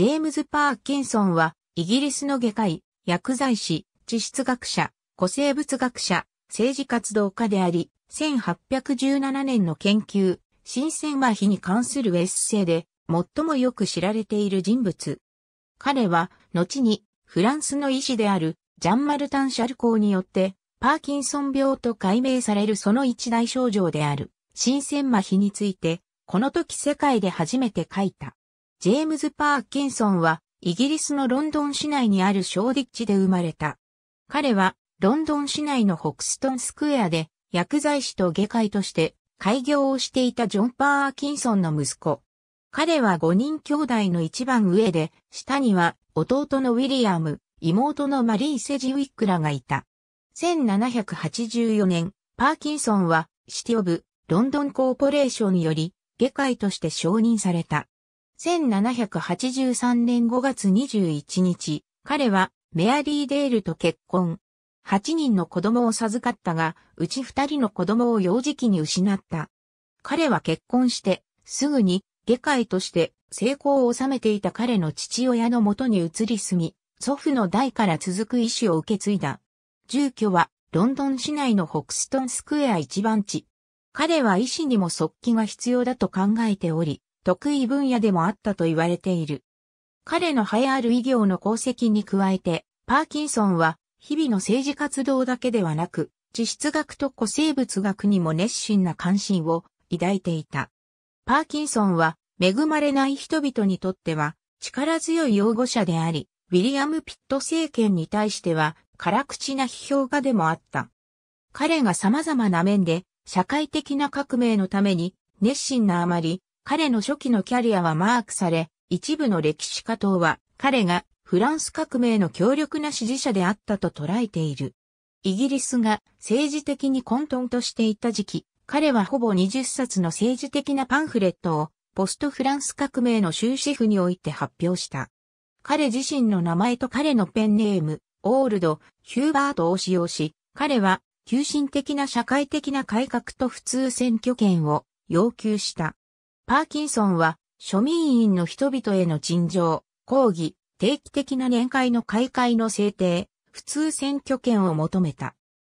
ジェームズ・パーキンソンは、イギリスの外科医、薬剤師、地質学者、古生物学者、政治活動家であり、1817年の研究、新鮮麻痺に関するエッセイで、最もよく知られている人物。彼は、後に、フランスの医師である、ジャンマルタン・シャルコーによって、パーキンソン病と解明されるその一大症状である、新鮮麻痺について、この時世界で初めて書いた。ジェームズ・パーキンソンは、イギリスのロンドン市内にある小立地で生まれた。彼は、ロンドン市内のホクストンスクエアで、薬剤師と外科医として、開業をしていたジョン・パーキンソンの息子。彼は5人兄弟の一番上で、下には弟のウィリアム、妹のマリー・セジウィックらがいた。1784年、パーキンソンは、シティオブ、ロンドンコーポレーションにより、外科医として承認された。1783年5月21日、彼はメアリー・デールと結婚。8人の子供を授かったが、うち2人の子供を幼児期に失った。彼は結婚して、すぐに、下界として成功を収めていた彼の父親のもとに移り住み、祖父の代から続く意志を受け継いだ。住居は、ロンドン市内のホクストンスクエア一番地。彼は医師にも速記が必要だと考えており、得意分野でもあったと言われている。彼の栄えある医療の功績に加えて、パーキンソンは日々の政治活動だけではなく、地質学と古生物学にも熱心な関心を抱いていた。パーキンソンは恵まれない人々にとっては力強い擁護者であり、ウィリアム・ピット政権に対しては辛口な批評家でもあった。彼が様々な面で社会的な革命のために熱心なあまり彼の初期のキャリアはマークされ、一部の歴史家等は彼がフランス革命の強力な支持者であったと捉えている。イギリスが政治的に混沌としていた時期、彼はほぼ20冊の政治的なパンフレットをポストフランス革命の終止符において発表した。彼自身の名前と彼のペンネーム、オールド、ヒューバートを使用し、彼は急進的な社会的な改革と普通選挙権を要求した。パーキンソンは、庶民員の人々への陳情、抗議、定期的な年会の開会の制定、普通選挙権を求めた。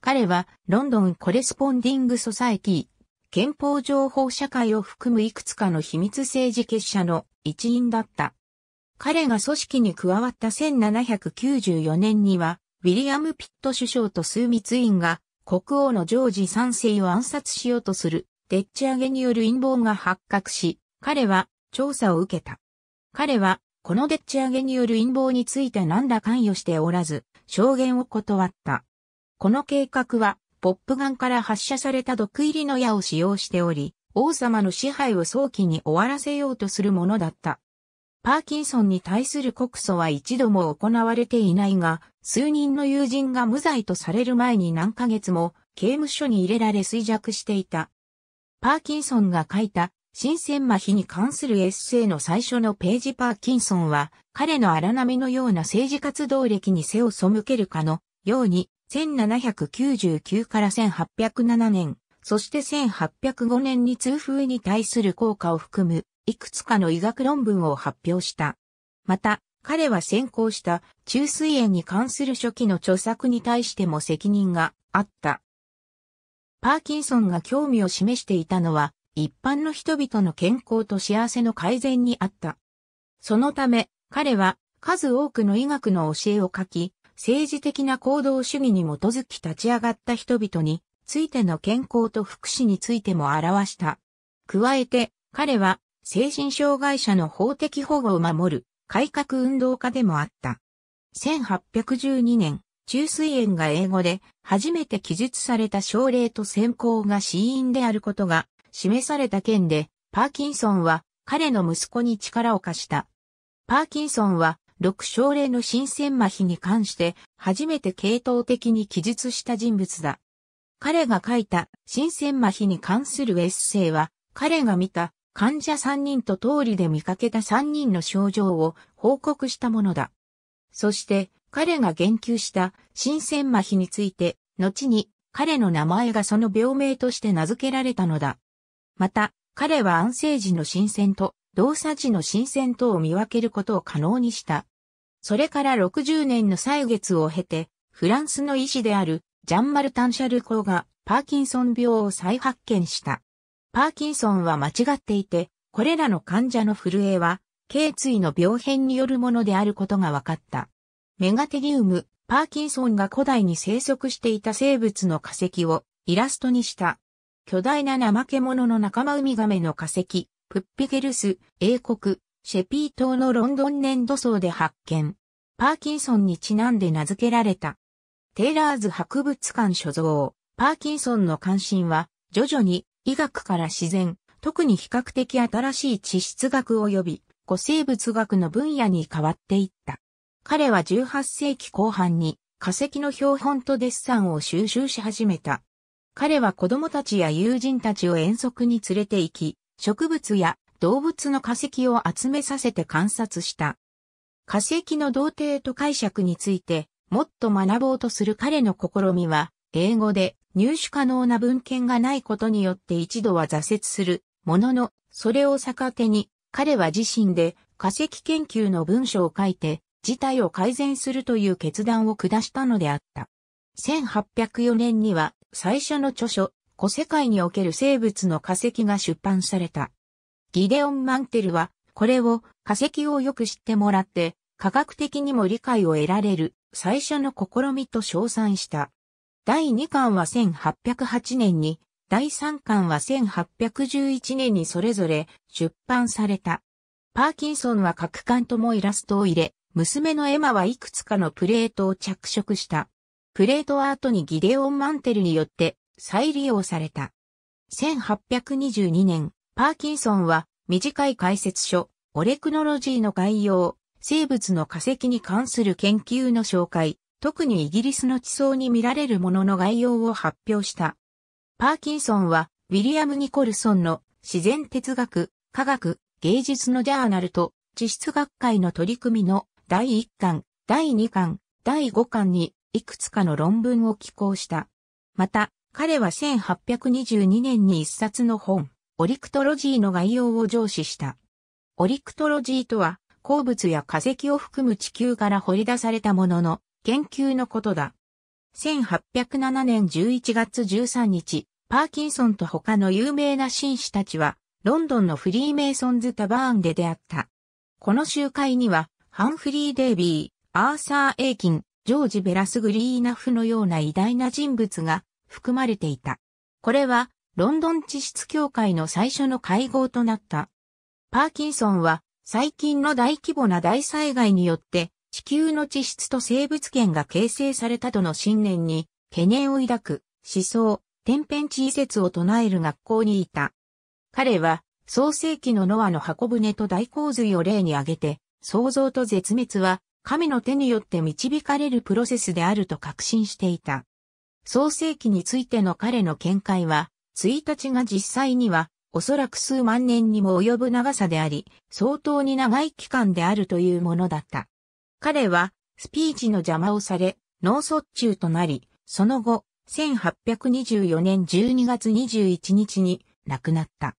彼は、ロンドンコレスポンディングソサエティ、憲法情報社会を含むいくつかの秘密政治結社の一員だった。彼が組織に加わった1794年には、ウィリアム・ピット首相と数密員が国王のジョージ3世を暗殺しようとするでっち上げによる陰謀が発覚し、彼は調査を受けた。彼は、このでっち上げによる陰謀について何ら関与しておらず、証言を断った。この計画は、ポップガンから発射された毒入りの矢を使用しており、王様の支配を早期に終わらせようとするものだった。パーキンソンに対する告訴は一度も行われていないが、数人の友人が無罪とされる前に何ヶ月も刑務所に入れられ衰弱していた。パーキンソンが書いた新鮮麻痺に関するエッセイの最初のページパーキンソンは、彼の荒波のような政治活動歴に背を背けるかのように、1799から1807年、そして1805年に痛風に対する効果を含む、いくつかの医学論文を発表した。また、彼は先行した中水炎に関する初期の著作に対しても責任があった。パーキンソンが興味を示していたのは、一般の人々の健康と幸せの改善にあった。そのため、彼は数多くの医学の教えを書き、政治的な行動主義に基づき立ち上がった人々についての健康と福祉についても表した。加えて、彼は精神障害者の法的保護を守る改革運動家でもあった。1812年、虫水炎が英語で初めて記述された症例と先行が死因であることが示された件で、パーキンソンは彼の息子に力を貸した。パーキンソンは6症例の新鮮麻痺に関して初めて系統的に記述した人物だ。彼が書いた新鮮麻痺に関するエッセイは、彼が見た患者3人と通りで見かけた3人の症状を報告したものだ。そして、彼が言及した新鮮麻痺について、後に彼の名前がその病名として名付けられたのだ。また、彼は安静時の新鮮と動作時の新鮮とを見分けることを可能にした。それから60年の歳月を経て、フランスの医師であるジャンマル・タンシャル公がパーキンソン病を再発見した。パーキンソンは間違っていて、これらの患者の震えは、頸椎の病変によるものであることが分かった。メガテリウム、パーキンソンが古代に生息していた生物の化石をイラストにした。巨大な怠け者の仲間ウミガメの化石、プッピゲルス、英国、シェピー島のロンドン粘土層で発見。パーキンソンにちなんで名付けられた。テイラーズ博物館所蔵、パーキンソンの関心は、徐々に医学から自然、特に比較的新しい地質学及び古生物学の分野に変わっていった。彼は18世紀後半に化石の標本とデッサンを収集し始めた。彼は子供たちや友人たちを遠足に連れて行き、植物や動物の化石を集めさせて観察した。化石の童貞と解釈について、もっと学ぼうとする彼の試みは、英語で入手可能な文献がないことによって一度は挫折するものの、それを逆手に、彼は自身で化石研究の文章を書いて、事態を改善するという決断を下したのであった。1804年には最初の著書、古世界における生物の化石が出版された。ギデオン・マンテルは、これを化石をよく知ってもらって、科学的にも理解を得られる最初の試みと称賛した。第2巻は1808年に、第3巻は1811年にそれぞれ出版された。パーキンソンは各巻ともイラストを入れ、娘のエマはいくつかのプレートを着色した。プレートアートにギデオン・マンテルによって再利用された。1822年、パーキンソンは短い解説書、オレクノロジーの概要、生物の化石に関する研究の紹介、特にイギリスの地層に見られるものの概要を発表した。パーキンソンは、ウィリアム・ニコルソンの自然哲学、科学、芸術のジャーナルと地質学会の取り組みの第1巻、第2巻、第5巻にいくつかの論文を寄稿した。また、彼は1822年に一冊の本、オリクトロジーの概要を上司した。オリクトロジーとは、鉱物や化石を含む地球から掘り出されたものの、研究のことだ。1807年11月13日、パーキンソンと他の有名な紳士たちは、ロンドンのフリーメイソンズ・タバーンで出会った。この集会には、ハンフリー・デイビー、アーサー・エイキン、ジョージ・ベラスグリーナフのような偉大な人物が含まれていた。これは、ロンドン地質協会の最初の会合となった。パーキンソンは、最近の大規模な大災害によって、地球の地質と生物圏が形成されたとの信念に、懸念を抱く、思想、天変地異説を唱える学校にいた。彼は、創世紀のノアの箱舟と大洪水を例に挙げて、創造と絶滅は神の手によって導かれるプロセスであると確信していた。創世記についての彼の見解は、1日が実際には、おそらく数万年にも及ぶ長さであり、相当に長い期間であるというものだった。彼は、スピーチの邪魔をされ、脳卒中となり、その後、1824年12月21日に亡くなった。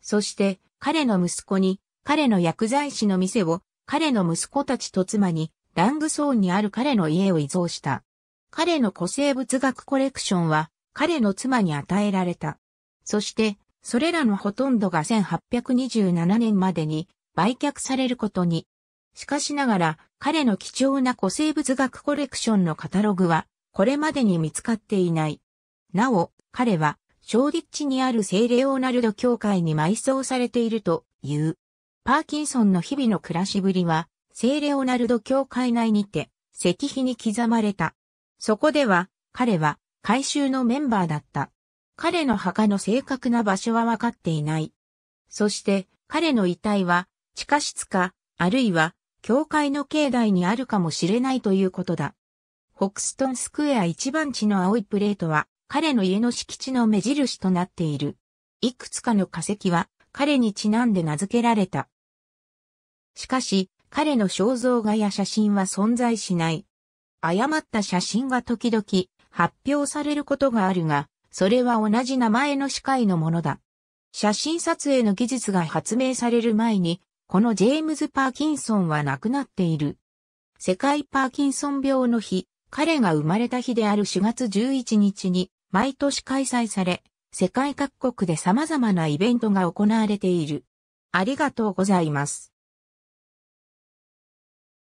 そして、彼の息子に、彼の薬剤師の店を彼の息子たちと妻に、ラングソーンにある彼の家を遺贈した。彼の古生物学コレクションは、彼の妻に与えられた。そして、それらのほとんどが1827年までに売却されることに。しかしながら、彼の貴重な古生物学コレクションのカタログは、これまでに見つかっていない。なお、彼は、小立地にある聖レオナルド教会に埋葬されているという。パーキンソンの日々の暮らしぶりは、聖レオナルド教会内にて、石碑に刻まれた。そこでは、彼は、改修のメンバーだった。彼の墓の正確な場所は分かっていない。そして、彼の遺体は、地下室か、あるいは、教会の境内にあるかもしれないということだ。ホクストンスクエア一番地の青いプレートは、彼の家の敷地の目印となっている。いくつかの化石は、彼にちなんで名付けられた。しかし、彼の肖像画や写真は存在しない。誤った写真が時々発表されることがあるが、それは同じ名前の司会のものだ。写真撮影の技術が発明される前に、このジェームズ・パーキンソンは亡くなっている。世界パーキンソン病の日、彼が生まれた日である4月11日に毎年開催され、世界各国で様々なイベントが行われている。ありがとうございます。